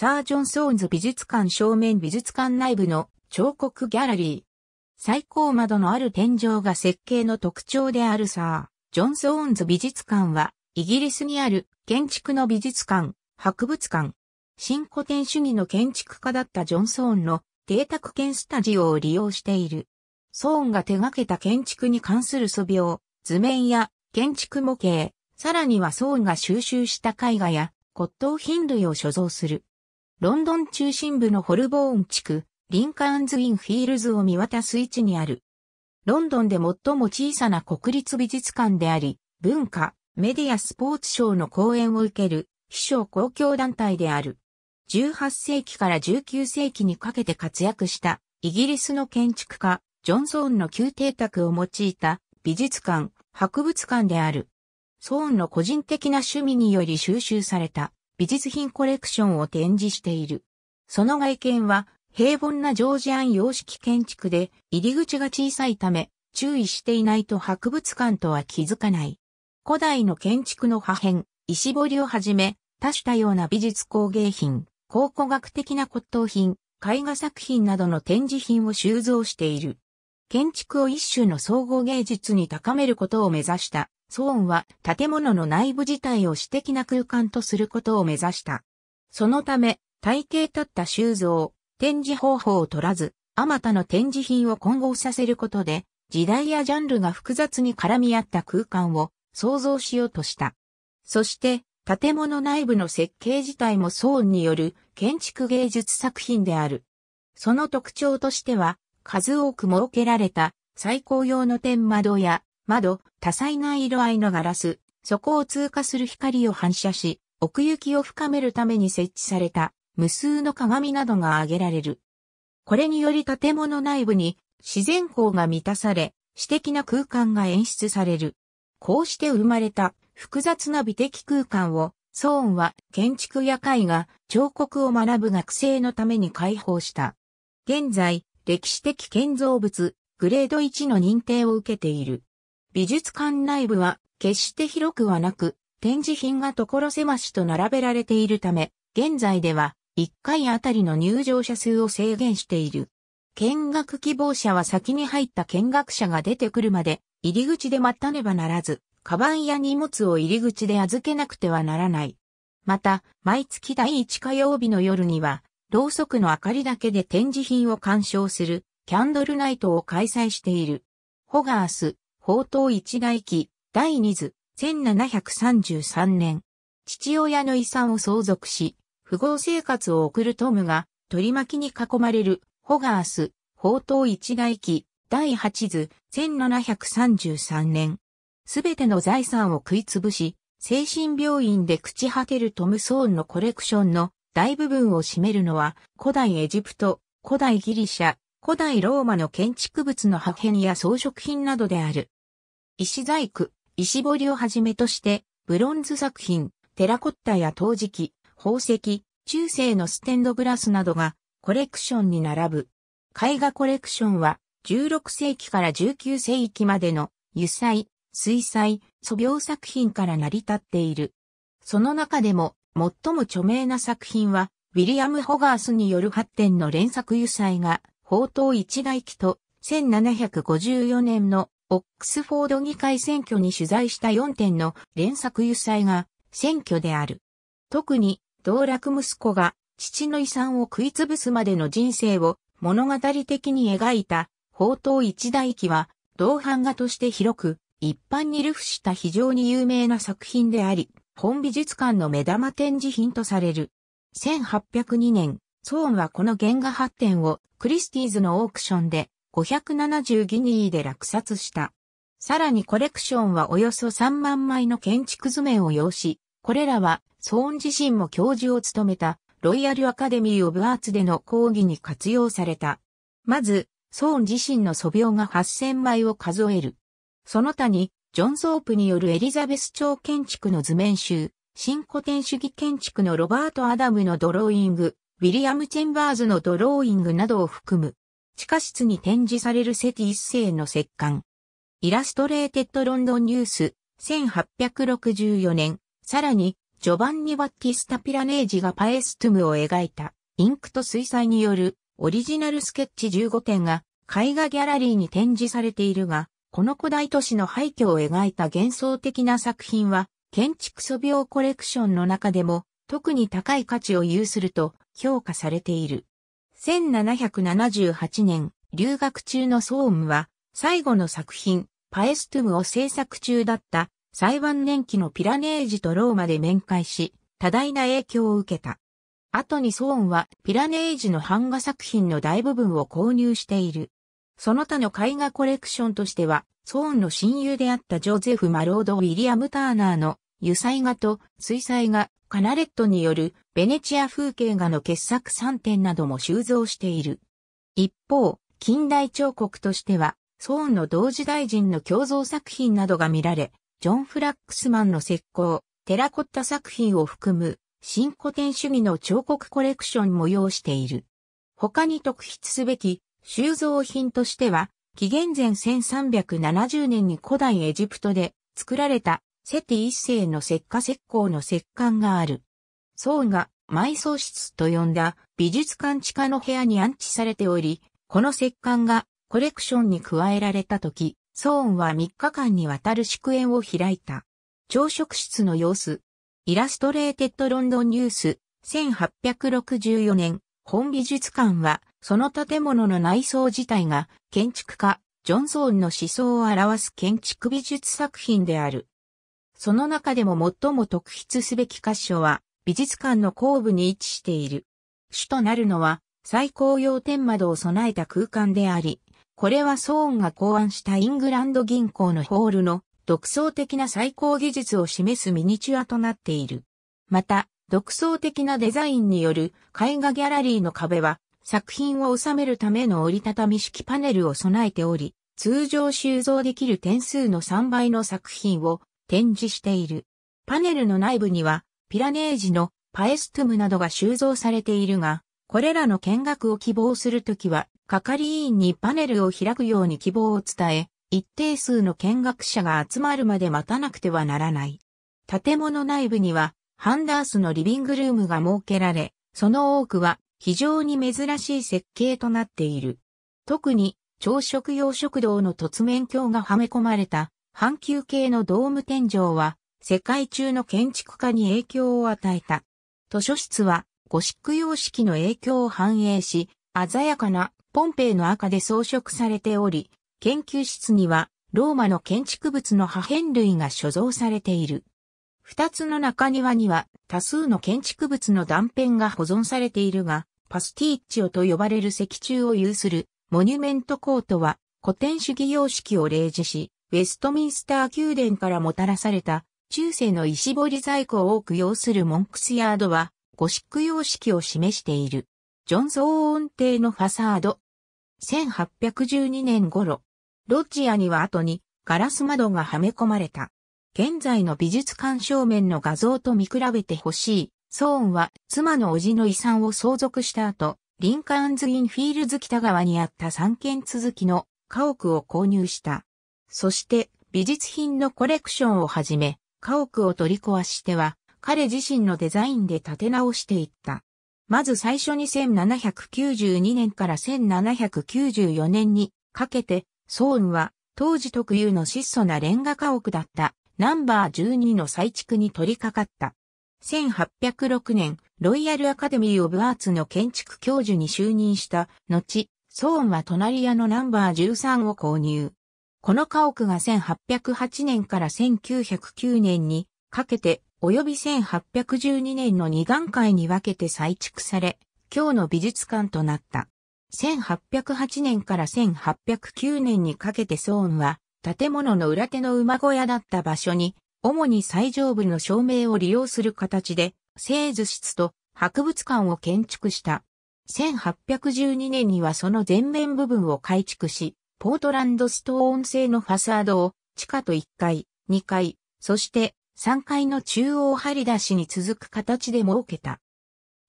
サー・ジョンソーンズ美術館正面美術館内部の彫刻ギャラリー。最高窓のある天井が設計の特徴であるサー・ジョンソーンズ美術館は、イギリスにある建築の美術館、博物館。新古典主義の建築家だったジョンソーンの邸宅兼スタジオを利用している。ソーンが手掛けた建築に関する素描、図面や建築模型、さらにはソーンが収集した絵画や骨董品類を所蔵する。ロンドン中心部のホルボーン地区、リンカーンズ・イン・フィールズを見渡す位置にある。ロンドンで最も小さな国立美術館であり、文化、メディア・スポーツ賞の講演を受ける、秘書公共団体である。18世紀から19世紀にかけて活躍したイギリスの建築家、ジョンソーンの宮邸宅を用いた美術館、博物館である。ソーンの個人的な趣味により収集された美術品コレクションを展示している。その外見は平凡なジョージアン様式建築で入り口が小さいため注意していないと博物館とは気づかない。古代の建築の破片、石彫をはじめ多種多様な美術工芸品、考古学的な骨董品、絵画作品などの展示品を収蔵している。建築を一種の総合芸術に高めることを目指したソーンは建物の内部自体を私的な空間とすることを目指した。そのため、体系立った収蔵、展示方法を取らず、あまたの展示品を混合させることで、時代やジャンルが複雑に絡み合った空間を創造しようとした。そして、建物内部の設計自体もソーンによる建築芸術作品である。その特徴としては、数多く設けられた最高用の天窓や窓、多彩な色合いのガラス、そこを通過する光を反射し、奥行きを深めるために設置された無数の鏡などが挙げられる。これにより建物内部に自然光が満たされ、私的な空間が演出される。こうして生まれた複雑な美的空間を、ソーンは建築や絵画、彫刻を学ぶ学生のために開放した。現在、歴史的建造物、グレード1の認定を受けている。美術館内部は決して広くはなく、展示品が所狭しと並べられているため、現在では1回あたりの入場者数を制限している。見学希望者は先に入った見学者が出てくるまで、入り口で待たねばならず、カバンや荷物を入り口で預けなくてはならない。また、毎月第1火曜日の夜には、ろうそくの明かりだけで展示品を鑑賞する、キャンドルナイトを開催している。ホガース、宝刀一外記、第二図、1733年。父親の遺産を相続し、不合生活を送るトムが、取り巻きに囲まれる、ホガース、宝刀一外記、第八図、1733年。すべての財産を食いつぶし、精神病院で朽ち果てるトム・ソーンのコレクションの大部分を占めるのは古代エジプト、古代ギリシャ、古代ローマの建築物の破片や装飾品などである。石細工、石彫りをはじめとして、ブロンズ作品、テラコッタや陶磁器、宝石、中世のステンドグラスなどがコレクションに並ぶ。絵画コレクションは16世紀から19世紀までの油彩、水彩、素描作品から成り立っている。その中でも最も著名な作品はウィリアム・ホガースによる発展の連作油彩が宝刀一代記と1754年のオックスフォード議会選挙に取材した4点の連作油彩が選挙である。特に道楽息子が父の遺産を食い潰すまでの人生を物語的に描いた宝刀一代記は同版画として広く一般に流布した非常に有名な作品であり、本美術館の目玉展示品とされる。1802年、ソーンはこの原画発展をクリスティーズのオークションで570ギニーで落札した。さらにコレクションはおよそ3万枚の建築図面を要し、これらは、ソーン自身も教授を務めた、ロイヤルアカデミー・オブ・アーツでの講義に活用された。まず、ソーン自身の素描が8000枚を数える。その他に、ジョン・ソープによるエリザベス朝建築の図面集、新古典主義建築のロバート・アダムのドローイング、ウィリアム・チェンバーズのドローイングなどを含む地下室に展示されるセティ一世の石棺。イラストレーテッドロンドンニュース、1864年、さらに、ジョバンニ・バッティスタ・ピラネージがパエストゥムを描いた、インクと水彩による、オリジナルスケッチ15点が、絵画ギャラリーに展示されているが、この古代都市の廃墟を描いた幻想的な作品は、建築素描コレクションの中でも、特に高い価値を有すると評価されている。1778年、留学中のソームは、最後の作品、パエストゥムを制作中だった最判年期のピラネージとローマで面会し、多大な影響を受けた。後にソーンはピラネージの版画作品の大部分を購入している。その他の絵画コレクションとしては、ソーンの親友であったジョゼフ・マロード・ウィリアム・ターナーの油彩画と水彩画、カナレットによるベネチア風景画の傑作3点なども収蔵している。一方、近代彫刻としては、ソーンの同時大臣の共造作品などが見られ、ジョン・フラックスマンの石膏、テラコッタ作品を含む、新古典主義の彫刻コレクションも要している。他に特筆すべき収蔵品としては、紀元前1370年に古代エジプトで作られたセティ一世の石化石膏の石棺がある。層が埋葬室と呼んだ美術館地下の部屋に安置されており、この石棺がコレクションに加えられた時、ソーンは3日間にわたる祝宴を開いた。朝食室の様子。イラストレーテッドロンドンニュース、1864年、本美術館は、その建物の内装自体が、建築家、ジョンソーンの思想を表す建築美術作品である。その中でも最も特筆すべき箇所は、美術館の後部に位置している。主となるのは、最高用天窓を備えた空間であり、これはソーンが考案したイングランド銀行のホールの独創的な最高技術を示すミニチュアとなっている。また、独創的なデザインによる絵画ギャラリーの壁は、作品を収めるための折りたたみ式パネルを備えており、通常収蔵できる点数の3倍の作品を展示している。パネルの内部には、ピラネージのパエストゥムなどが収蔵されているが、これらの見学を希望するときは、係員にパネルを開くように希望を伝え、一定数の見学者が集まるまで待たなくてはならない。建物内部には、ハンダースのリビングルームが設けられ、その多くは非常に珍しい設計となっている。特に、朝食用食堂の突面鏡がはめ込まれた半球形のドーム天井は、世界中の建築家に影響を与えた。図書室は、ゴシック様式の影響を反映し、鮮やかなポンペイの赤で装飾されており、研究室には、ローマの建築物の破片類が所蔵されている。二つの中庭には多数の建築物の断片が保存されているが、パスティッチオと呼ばれる石柱を有するモニュメントコートは古典主義様式を例示し、ウェストミンスター宮殿からもたらされた中世の石彫り在庫を多く要するモンクスヤードはゴシック様式を示している。ジョンゾー音邸のファサード。1812年頃、ロッジアには後にガラス窓がはめ込まれた。現在の美術館正面の画像と見比べてほしい。ソーンは妻の叔父の遺産を相続した後、リンカーンズ・イン・フィールズ北側にあった三軒続きの家屋を購入した。そして美術品のコレクションをはじめ、家屋を取り壊しては、彼自身のデザインで立て直していった。まず最初に1792年から1794年にかけて、ソーンは当時特有の質素なレンガ家屋だったナンバー12の再築に取り掛かった。1806年、ロイヤルアカデミー・オブ・アーツの建築教授に就任した後、ソーンは隣屋のナンバー13を購入。この家屋が1808年から1909年にかけて及び1812年の二段階に分けて再築され、今日の美術館となった。1808年から1809年にかけてソーンは、建物の裏手の馬小屋だった場所に、主に最上部の照明を利用する形で、製図室と博物館を建築した。1812年にはその前面部分を改築し、ポートランドストーン製のファサードを地下と1階、2階、そして3階の中央張り出しに続く形で設けた。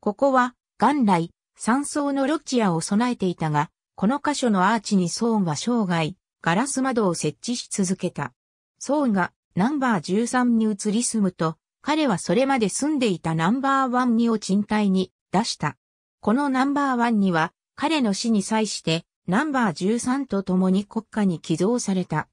ここは元来3層のロチアを備えていたが、この箇所のアーチにソーンは生涯、ガラス窓を設置し続けた。ソーンがナンバー13に移り住むと、彼はそれまで住んでいたナンバー1にを賃貸に出した。このナンバー1には、彼の死に際して、ナンバー13と共に国家に寄贈された。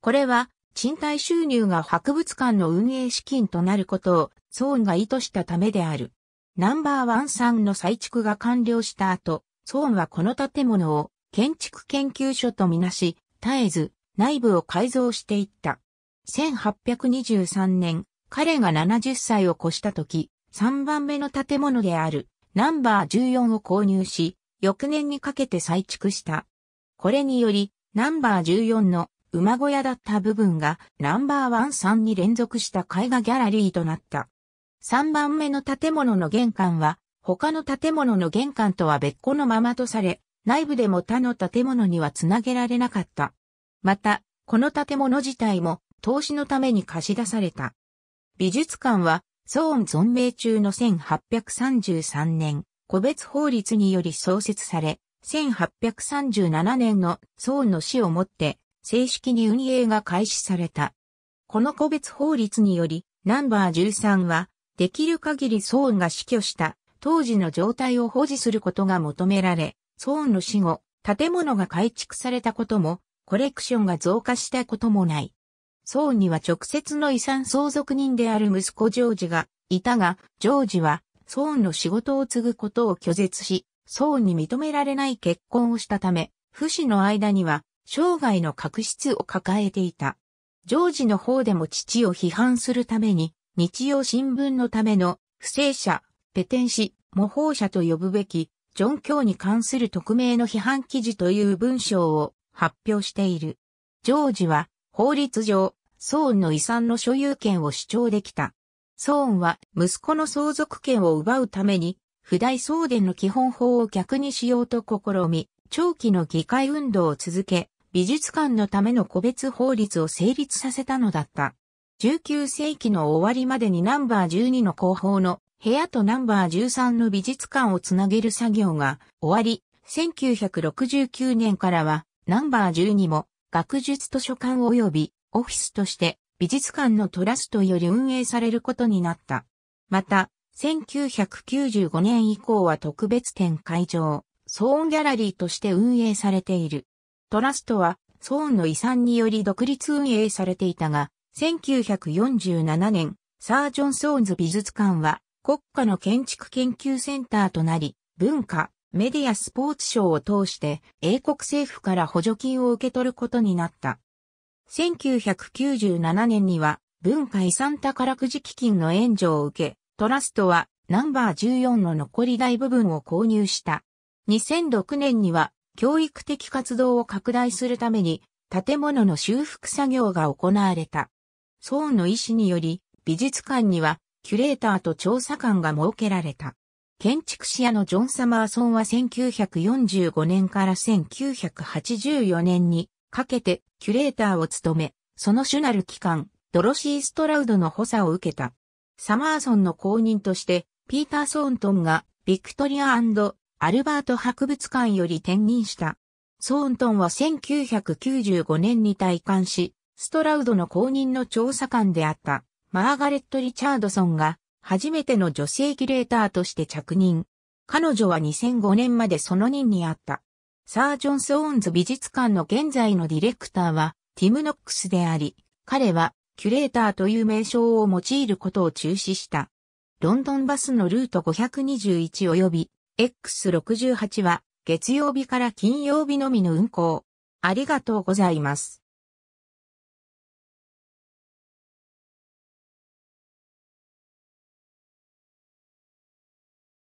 これは、賃貸収入が博物館の運営資金となることを、ソーンが意図したためである。ナンバー13の再築が完了した後、ソーンはこの建物を建築研究所とみなし、絶えず内部を改造していった。1823年、彼が70歳を越した時、3番目の建物であるナンバー14を購入し、翌年にかけて再築した。これにより、ナンバー14の馬小屋だった部分がナンバー1、3に連続した絵画ギャラリーとなった。3番目の建物の玄関は、他の建物の玄関とは別個のままとされ、内部でも他の建物には繋げられなかった。また、この建物自体も投資のために貸し出された。美術館は、ソーン存命中の1833年、個別法律により創設され、1837年の宋の死をもって正式に運営が開始された。この個別法律により、ナンバー13は、できる限りソーンが死去した当時の状態を保持することが求められ、ソーンの死後、建物が改築されたことも、コレクションが増加したこともない。ソーンには直接の遺産相続人である息子ジョージがいたが、ジョージはソーンの仕事を継ぐことを拒絶し、ソーンに認められない結婚をしたため、不死の間には生涯の確執を抱えていた。ジョージの方でも父を批判するために、日曜新聞のための不正者、ペテン氏、模倣者と呼ぶべき、ジョン・教に関する匿名の批判記事という文章を発表している。ジョージは法律上、ソーンの遺産の所有権を主張できた。ソーンは息子の相続権を奪うために、不代送電の基本法を逆にしようと試み、長期の議会運動を続け、美術館のための個別法律を成立させたのだった。19世紀の終わりまでにナンバー12の広報の部屋とナンバー13の美術館をつなげる作業が終わり、1969年からはナンバー12も学術図書館及びオフィスとして美術館のトラストより運営されることになった。また、1995年以降は特別展会場、ソーンギャラリーとして運営されている。トラストは、ソーンの遺産により独立運営されていたが、1947年、サー・ジョン・ソーンズ美術館は、国家の建築研究センターとなり、文化、メディアスポーツ賞を通して英国政府から補助金を受け取ることになった。1997年には文化遺産宝くじ基金の援助を受け、トラストはナンバー14の残り大部分を購入した。2006年には教育的活動を拡大するために建物の修復作業が行われた。ソーンの意思により美術館にはキュレーターと調査官が設けられた。建築士屋のジョン・サマーソンは1945年から1984年にかけてキュレーターを務め、その主なる機関、ドロシー・ストラウドの補佐を受けた。サマーソンの後任として、ピーター・ソーントンがビクトリアアルバート博物館より転任した。ソーントンは1995年に退官し、ストラウドの後任の調査官であったマーガレット・リチャードソンが初めての女性キュレーターとして着任。彼女は2005年までその任にあった。サー・ジョン・ソーンズ美術館の現在のディレクターはティム・ノックスであり、彼はキュレーターという名称を用いることを中止した。ロンドンバスのルート521及び X68 は月曜日から金曜日のみの運行。ありがとうございます。